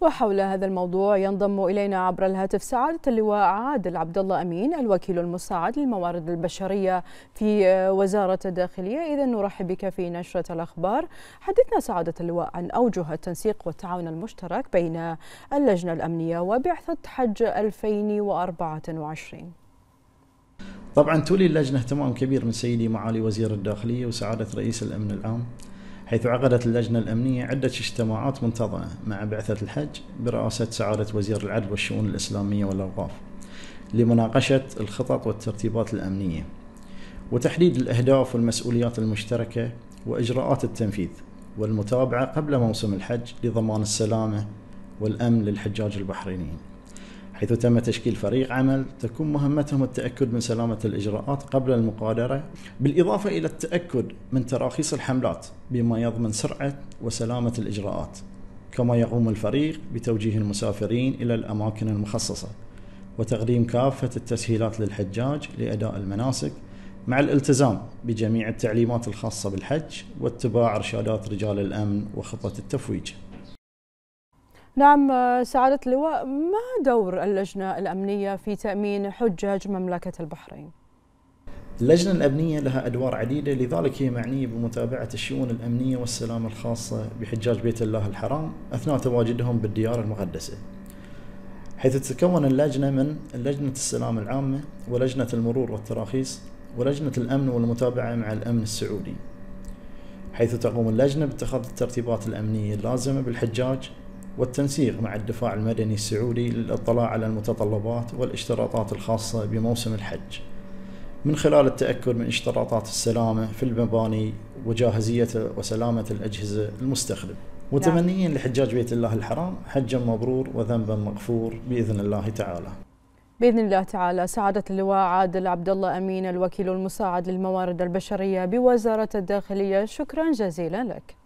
وحول هذا الموضوع ينضم إلينا عبر الهاتف سعادة اللواء عادل عبد الله أمين الوكيل المساعد للموارد البشرية في وزارة الداخلية إذا نرحب بك في نشرة الأخبار حدثنا سعادة اللواء عن أوجه التنسيق والتعاون المشترك بين اللجنة الأمنية وبعثة حج 2024 طبعا تولي اللجنة اهتمام كبير من سيدي معالي وزير الداخلية وسعادة رئيس الأمن العام حيث عقدت اللجنة الأمنية عدة اجتماعات منتظمة مع بعثة الحج برئاسة سعادة وزير العدل والشؤون الإسلامية والأوقاف لمناقشة الخطط والترتيبات الأمنية وتحديد الأهداف والمسؤوليات المشتركة وإجراءات التنفيذ والمتابعة قبل موسم الحج لضمان السلامة والأمن للحجاج البحرينيين حيث تم تشكيل فريق عمل تكون مهمتهم التأكد من سلامة الإجراءات قبل المغادرة بالإضافة إلى التأكد من تراخيص الحملات بما يضمن سرعة وسلامة الإجراءات كما يقوم الفريق بتوجيه المسافرين إلى الأماكن المخصصة وتقديم كافة التسهيلات للحجاج لأداء المناسك مع الالتزام بجميع التعليمات الخاصة بالحج واتباع إرشادات رجال الأمن وخطة التفويج نعم آه، سعادة اللواء ما دور اللجنة الأمنية في تأمين حجاج مملكة البحرين؟ اللجنة الأمنية لها أدوار عديدة لذلك هي معنية بمتابعة الشؤون الأمنية والسلامة الخاصة بحجاج بيت الله الحرام أثناء تواجدهم بالديار المقدسة حيث تتكون اللجنة من لجنة السلام العامة ولجنة المرور والتراخيص ولجنة الأمن والمتابعة مع الأمن السعودي حيث تقوم اللجنة باتخاذ الترتيبات الأمنية اللازمة بالحجاج والتنسيق مع الدفاع المدني السعودي للاطلاع على المتطلبات والاشتراطات الخاصة بموسم الحج من خلال التأكد من اشتراطات السلامة في المباني وجاهزية وسلامة الأجهزة المستخدم نعم. متمنيين لحجاج بيت الله الحرام حجا مبرور وذنبا مغفور باذن الله تعالى. باذن الله تعالى سعاده اللواء عادل عبد الله امين الوكيل المساعد للموارد البشريه بوزاره الداخليه شكرا جزيلا لك.